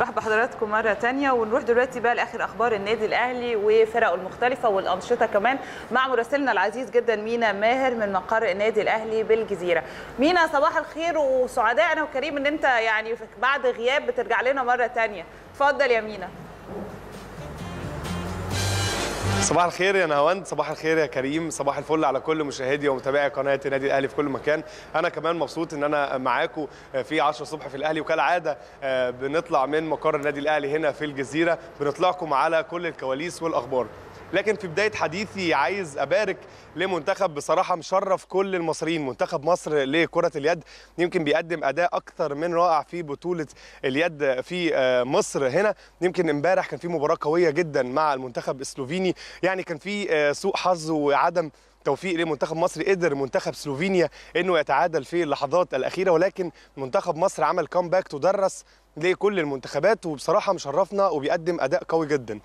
راح بحضراتكم مرة تانية ونروح دلوقتي بقى لآخر أخبار النادي الأهلي وفرقه المختلفة والأنشطة كمان مع مراسلنا العزيز جدا مينا ماهر من مقر النادي الأهلي بالجزيرة مينا صباح الخير وسعداء أنا وكريم إن أنت يعني بعد غياب بترجع لنا مرة تانية اتفضل يا مينا صباح الخير يا نهاوند صباح الخير يا كريم صباح الفل على كل مشاهدي ومتابعي قناه النادي الاهلي في كل مكان انا كمان مبسوط ان انا معاكم آه، في 10 الصبح في الاهلي وكالعاده آه، بنطلع من مقر النادي الاهلي هنا في الجزيره بنطلعكم على كل الكواليس والاخبار لكن في بدايه حديثي عايز ابارك لمنتخب بصراحه مشرف كل المصريين منتخب مصر لكره اليد يمكن بيقدم اداء اكثر من رائع في بطوله اليد في آه، مصر هنا يمكن امبارح كان في مباراه قويه جدا مع المنتخب السلوفيني يعني كان في آه، سوء حظ وعدم توفيق لمنتخب مصر قدر منتخب سلوفينيا انه يتعادل في اللحظات الاخيره ولكن منتخب مصر عمل كومباك تدرس لكل المنتخبات وبصراحه مشرفنا وبيقدم اداء قوي جدا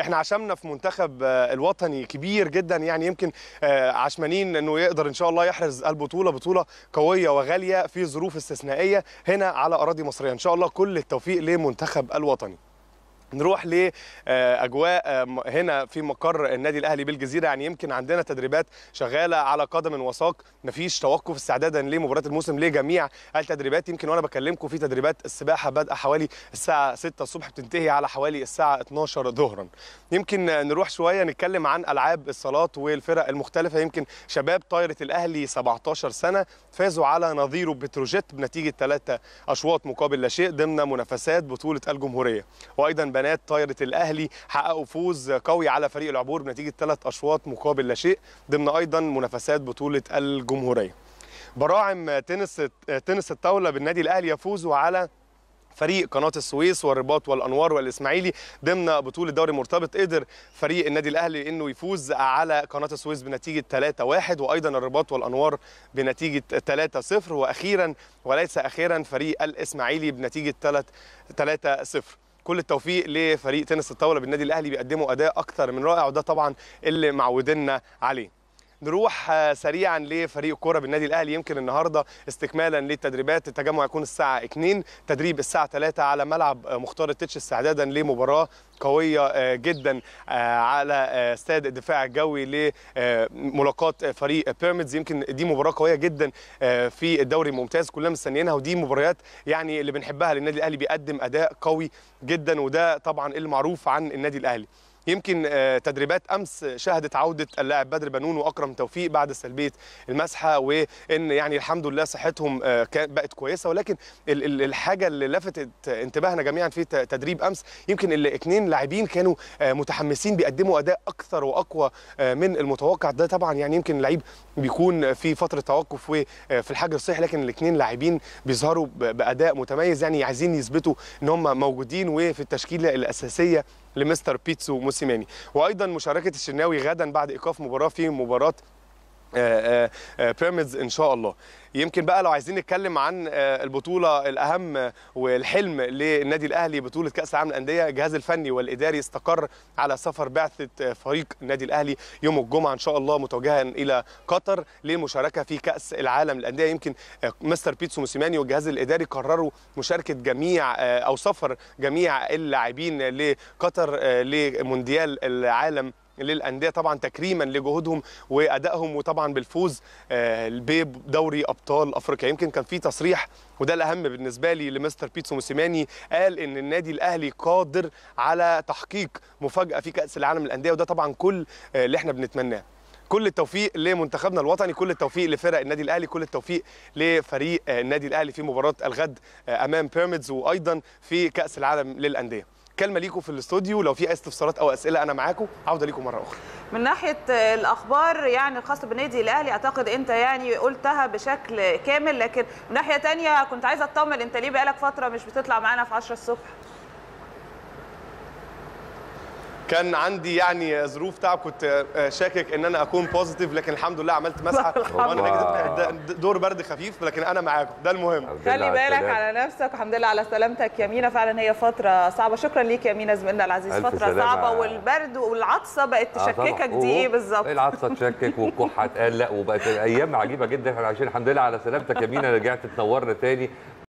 احنا عشمنا في منتخب آه، الوطني كبير جدا يعني يمكن آه، عشمانين انه يقدر ان شاء الله يحرز البطوله بطوله قويه وغاليه في ظروف استثنائيه هنا على اراضي مصريه ان شاء الله كل التوفيق لمنتخب الوطني نروح لاجواء آه، آه، هنا في مقر النادي الاهلي بالجزيره يعني يمكن عندنا تدريبات شغاله على قدم وساق مفيش توقف استعدادا لمباراه الموسم لجميع التدريبات يمكن وانا بكلمكم في تدريبات السباحه بادئه حوالي الساعه 6 الصبح بتنتهي على حوالي الساعه 12 ظهرا يمكن نروح شويه نتكلم عن العاب الصالات والفرق المختلفه يمكن شباب طايره الاهلي 17 سنه فازوا على نظيره بتروجيت بنتيجه 3 اشواط مقابل لا شيء ضمن منافسات بطوله الجمهوريه وايضا البنات طايره الاهلي حققوا فوز قوي على فريق العبور بنتيجه ثلاث اشواط مقابل لا شيء ضمن ايضا منافسات بطوله الجمهوريه براعم تنس تنس الطاوله بالنادي الاهلي يفوزوا على فريق قناه السويس والرباط والانوار والاسماعيلي ضمن بطوله دوري مرتبط قدر فريق النادي الاهلي انه يفوز على قناه السويس بنتيجه 3-1 وايضا الرباط والانوار بنتيجه 3-0 واخيرا وليس اخيرا فريق الاسماعيلي بنتيجه 3-0 كل التوفيق لفريق تنس الطاوله بالنادي الاهلي بيقدموا اداء اكثر من رائع وده طبعا اللي معودنا عليه نروح سريعا لفريق الكوره بالنادي الاهلي يمكن النهارده استكمالا للتدريبات التجمع يكون الساعه 2 تدريب الساعه 3 على ملعب مختار التتش استعدادا لمباراه قويه آه، جدا آه، على آه، استاد الدفاع الجوي لملاقاه فريق بيراميدز يمكن دي مباراه قويه جدا في الدوري الممتاز كلنا مستنيينها ودي مباريات يعني اللي بنحبها للنادي الاهلي بيقدم اداء قوي جدا وده طبعا المعروف عن النادي الاهلي يمكن آه، تدريبات امس شهدت عوده اللاعب بدر بنون واكرم توفيق بعد سلبيه المسحه وان يعني الحمد لله صحتهم آه، بقت كويسه ولكن الحاجه اللي لفتت انتباهنا جميعا في تدريب امس يمكن الاثنين لاعبين كانوا آه، متحمسين بيقدموا اداء اكثر واقوى من المتوقع ده طبعا يعني يمكن اللعيب بيكون في فتره توقف وفي الحجر الصحي لكن الاثنين لاعبين بيظهروا باداء متميز يعني عايزين يثبتوا ان هم موجودين وفي التشكيله الاساسيه لمستر بيتسو موسيماني وايضا مشاركه الشناوي غدا بعد ايقاف مباراه في مباراه بيراميدز آه، آه، آه، ان شاء الله يمكن بقى لو عايزين نتكلم عن البطوله الاهم والحلم للنادي الاهلي بطوله كاس العالم للانديه الجهاز الفني والاداري استقر على سفر بعثه فريق النادي الاهلي يوم الجمعه ان شاء الله متوجها الى قطر للمشاركه في كاس العالم للانديه يمكن مستر بيتسو موسيماني والجهاز الاداري قرروا مشاركه جميع او سفر جميع اللاعبين لقطر لمونديال العالم للانديه طبعا تكريما لجهودهم وادائهم وطبعا بالفوز آه، بدوري ابطال افريقيا يمكن كان في تصريح وده الاهم بالنسبه لي لمستر بيتسو موسيماني قال ان النادي الاهلي قادر على تحقيق مفاجاه في كاس العالم للانديه وده طبعا كل آه، اللي احنا بنتمناه كل التوفيق لمنتخبنا الوطني كل التوفيق لفرق النادي الاهلي كل التوفيق لفريق آه، النادي الاهلي في مباراه الغد امام بيراميدز وايضا في كاس العالم للانديه كلمه ليكم في الاستوديو لو في اي استفسارات او اسئله انا معاكم عوده ليكم مره اخرى من ناحيه الاخبار يعني الخاصه بالنادي الاهلي اعتقد انت يعني قلتها بشكل كامل لكن من ناحيه ثانيه كنت عايزه اطمن انت ليه بقالك فتره مش بتطلع معانا في 10 الصبح كان عندي يعني ظروف تعب كنت آه، شاكك ان انا اكون بوزيتيف لكن الحمد لله عملت مسحه وانا دور برد خفيف لكن انا معاكم ده المهم خلي بالك على نفسك الحمد لله على سلامتك يا مينا فعلا هي فتره صعبه شكرا ليك يا مينا زميلنا العزيز فتره سلامة. صعبه والبرد والعطسه بقت آه، تشككك دي ايه بالظبط إيه العطسه تشكك والكح تقلق وبقت ايام عجيبه جدا احنا عايشين الحمد لله على سلامتك يا مينا رجعت تنورنا تاني